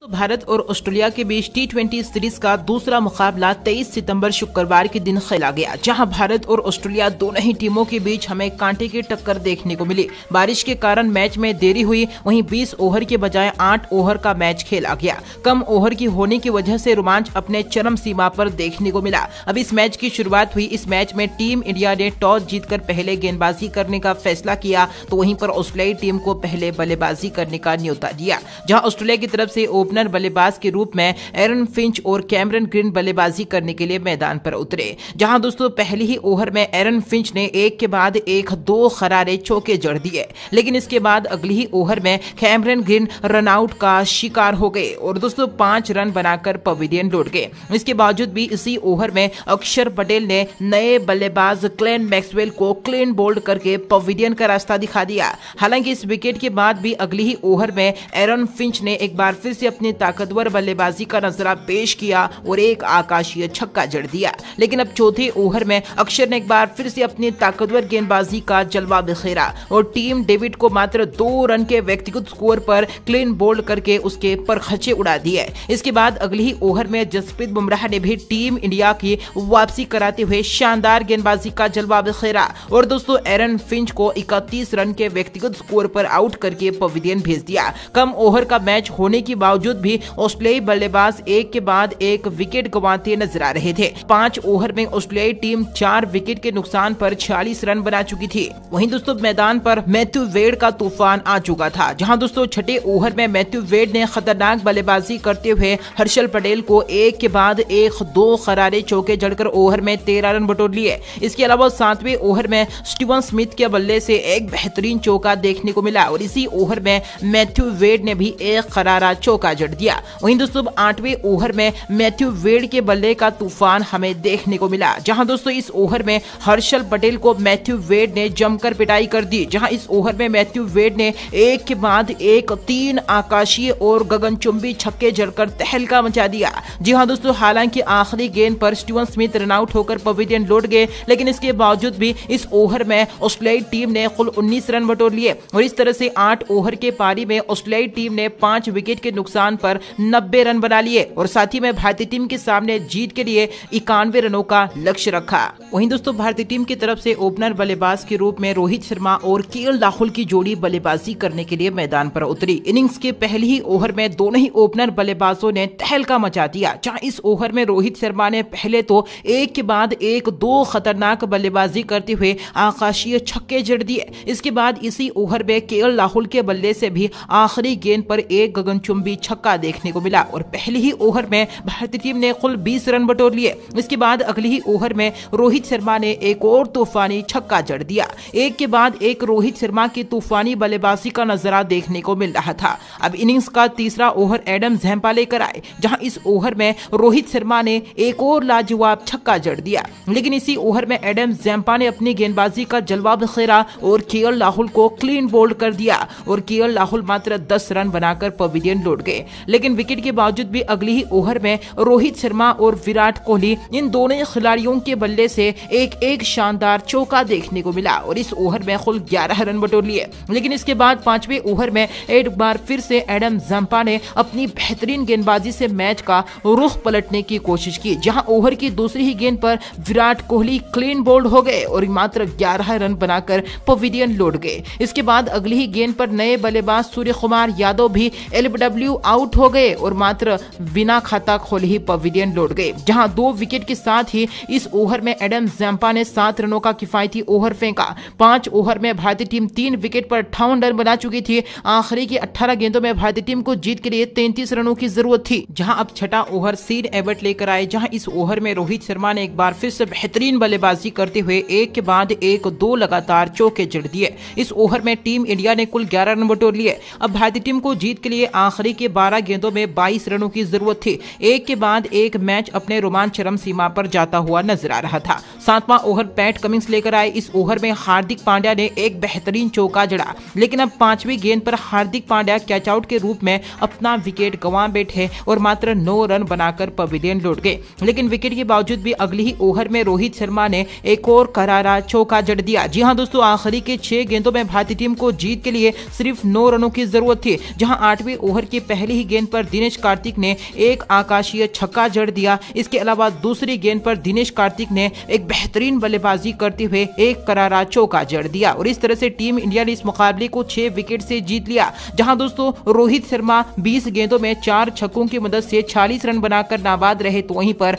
तो भारत और ऑस्ट्रेलिया के बीच टी ट्वेंटी सीरीज का दूसरा मुकाबला 23 सितंबर शुक्रवार के दिन खेला गया जहां भारत और ऑस्ट्रेलिया दोनों ही टीमों के बीच हमें कांटे की टक्कर देखने को मिली बारिश के कारण मैच में देरी हुई वहीं 20 ओवर के बजाय 8 ओवर का मैच खेला गया कम ओवर की होने की वजह से रोमांच अपने चरम सीमा आरोप देखने को मिला अब इस मैच की शुरुआत हुई इस मैच में टीम इंडिया ने टॉस जीत पहले गेंदबाजी करने का फैसला किया तो वही आरोप ऑस्ट्रेलियाई टीम को पहले बल्लेबाजी करने का न्योता दिया जहाँ ऑस्ट्रेलिया की तरफ ऐसी ओपनर बल्लेबाज के रूप में एरन फिंच और कैमरन ग्रीन बल्लेबाजी करने के लिए मैदान पर उतरे जहां दोस्तों पहले ही ओवर में एरन फिंच ने एक के बाद एक दो खरारे चौके जड़ दिए लेकिन इसके बाद अगले ही ओवर में कैमरन ग्रीन रनआउट का शिकार हो गए और दोस्तों पांच रन बनाकर पवेलियन लौट गए इसके बावजूद भी इसी ओवर में अक्षर पटेल ने नए बल्लेबाज क्लेन मैक्सवेल को क्लीन बोल्ड करके पवेलियन का रास्ता दिखा दिया हालांकि इस विकेट के बाद भी अगले ही ओवर में एरन फिंच ने एक बार फिर से ने ताकतवर बल्लेबाजी का नजरा पेश किया और एक आकाशीय छक्का जड़ दिया लेकिन अब चौथे ओवर में अक्षर ने एक बार फिर से अपनी ताकतवर गेंदबाजी का जलवा बिखेरा और टीम डेविड को मात्र दो रन के व्यक्तिगत स्कोर पर क्लीन बोल्ड करके उसके परखचे उड़ा दिए इसके बाद अगले ही ओवर में जसप्रीत बुमराह ने भी टीम इंडिया की वापसी कराते हुए शानदार गेंदबाजी का जलवा बिखेरा और दोस्तों एरन फिंच को इकतीस रन के व्यक्तिगत स्कोर पर आउट करके पवेलियन भेज दिया कम ओवर का मैच होने के बावजूद बावजूद भी ऑस्ट्रेलियाई बल्लेबाज एक के बाद एक विकेट गंवाते नजर आ रहे थे पांच ओवर में ऑस्ट्रेलियाई टीम चार विकेट के नुकसान पर छियालीस रन बना चुकी थी वहीं दोस्तों मैदान पर मैथ्यू वेड का तूफान आ चुका था जहां दोस्तों छठे ओवर में मैथ्यू वेड ने खतरनाक बल्लेबाजी करते हुए हर्षल पटेल को एक के बाद एक दो खरारे चौके जड़कर ओवर में तेरह रन बटोर लिए इसके अलावा सातवें ओवर में स्टीवन स्मिथ के बल्ले से एक बेहतरीन चौका देखने को मिला और इसी ओवर में मैथ्यू वेड ने भी एक खरारा चौका जड़ दिया वहीं दोस्तों आठवें ओवर में मैथ्यू वेड के बल्ले का तूफान हमें देखने को मिला जहां दोस्तों इस ओवर में हर्षल पटेल को मैथ्यू वेड ने जमकर पिटाई कर दी जहां इस ओवर में मैथ्यू वेड ने एक के बाद एक तीन आकाशीय और गगनचुंबी छक्के जड़कर तहलका मचा दिया जी हाँ दोस्तों हालांकि आखिरी गेंद पर स्टीवन स्मिथ रनआउट होकर पवेलियन लौट गए लेकिन इसके बावजूद भी इस ओवर में ऑस्ट्रेलियाई टीम ने कुल उन्नीस रन बटोर लिए और इस तरह से आठ ओवर के पारी में ऑस्ट्रेलियाई टीम ने पांच विकेट के नुकसान नुकसान पर नब्बे रन बना लिए और साथ ही में भारतीय टीम के सामने जीत के लिए इक्यानवे रनों का लक्ष्य रखा वहीं दोस्तों भारतीय टीम की तरफ से ओपनर बल्लेबाज के रूप में रोहित शर्मा और के राहुल की जोड़ी बल्लेबाजी करने के लिए मैदान पर उतरी इनिंग्स के पहले ही ओवर में दोनों ही ओपनर बल्लेबाजों ने तहलका मचा दिया जहाँ इस ओवर में रोहित शर्मा ने पहले तो एक के बाद एक दो खतरनाक बल्लेबाजी करते हुए आकाशीय छक्के जड़ दिए इसके बाद इसी ओवर में के राहुल के बल्ले से भी आखिरी गेंद पर एक गगनचुंबी छक्का छक्का देखने को मिला और पहले ही ओवर में भारतीय टीम ने कुल बीस रन बटोर लिए इसके बाद अगले ही ओवर में रोहित शर्मा ने एक और तूफानी छक्का जड़ दिया एक के बाद एक रोहित शर्मा की तूफानी बल्लेबाजी का नजारा देखने को मिल रहा था अब इनिंग्स का तीसरा ओवर एडम जैम्पा लेकर आए जहां इस ओवर में रोहित शर्मा ने एक और लाजवाब छक्का जड़ दिया लेकिन इसी ओवर में एडम जैम्पा ने अपनी गेंदबाजी का जलवा बखेरा और के राहुल को क्लीन बोल्ड कर दिया और के राहुल मात्र दस रन बनाकर पवेलियन लौट गए लेकिन विकेट के बावजूद भी अगली ही ओवर में रोहित शर्मा और विराट कोहली इन दोनों खिलाड़ियों के बल्ले से एक एक शानदार चौका देखने को मिला और इस ओवर में कुल ग्यारह रन बटोर लिए लेकिन इसके बाद पांचवें ओवर में एक बार फिर से एडम जम्पा ने अपनी बेहतरीन गेंदबाजी से मैच का रुख पलटने की कोशिश की जहां ओवर की दूसरी ही गेंद पर विराट कोहली क्लीन बोल्ड हो गए और मात्र ग्यारह रन बनाकर पवेलियन लौट गए इसके बाद अगली ही गेंद पर नए बल्लेबाज सूर्य कुमार यादव भी एलबीडब्ल्यू आउट आउट हो गए और मात्र बिना खाता खोले ही पवेलियन लौट गए जहां दो विकेट के साथ ही इस ओवर में एडम जैम्पा ने सात रनों का किफायती ओवर फेंका पांच ओवर में भारतीय टीम तीन विकेट पर अट्ठावन रन बना चुकी थी आखिरी की अठारह गेंदों में भारतीय टीम को जीत के लिए तैंतीस रनों की जरूरत थी जहाँ अब छठा ओवर सीन एवर्ट लेकर आए जहाँ इस ओवर में रोहित शर्मा ने एक बार फिर से बेहतरीन बल्लेबाजी करते हुए एक के बाद एक दो लगातार चौके जड़ दिए इस ओवर में टीम इंडिया ने कुल ग्यारह रन बटोर लिए अब भारतीय टीम को जीत के लिए आखिरी के 12 गेंदों में 22 रनों की जरूरत थी एक के बाद एक मैच अपने रोमांच चरम सीमा पर जाता हुआ नजर आ रहा था सातवां ओवर पैट कमिंग्स लेकर आए इस ओवर में हार्दिक पांड्या ने एक बेहतरीन चौका जड़ा लेकिन अब पांचवी गेंद पर हार्दिक पांड्या कैच आउट के रूप में अपना विकेट गंवा बैठे और मात्र नौ रन बनाकर पवेलियन लौट गए लेकिन विकेट के बावजूद भी अगली ही ओवर में रोहित शर्मा ने एक और करारा चौका जड़ दिया जी हाँ दोस्तों आखिरी के छह गेंदों में भारतीय टीम को जीत के लिए सिर्फ नौ रनों की जरूरत थी जहां आठवीं ओवर की पहली पहली ही गेंद पर दिनेश कार्तिक ने एक आकाशीय छक्का जड़ दिया इसके अलावा दूसरी गेंद पर दिनेश कार्तिक ने एक बेहतरीन बल्लेबाजी करते हुए एक करारा चौका जड़ दिया और इस तरह से टीम इंडिया ने इस मुकाबले को छह विकेट से जीत लिया जहां दोस्तों रोहित शर्मा 20 गेंदों में चार छक्कों की मदद से 40 रन बनाकर नाबाद रहे तो वहीं पर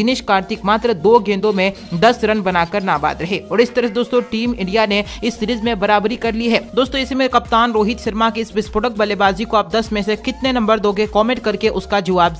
दिनेश कार्तिक मात्र दो गेंदों में दस रन बनाकर नाबाद रहे और इस तरह से दोस्तों टीम इंडिया ने इस सीरीज में बराबरी कर ली है दोस्तों इसमें कप्तान रोहित शर्मा की इस विस्फोटक बल्लेबाजी को आप दस में से कितने नंबर दोगे कॉमेंट करके उसका जवाब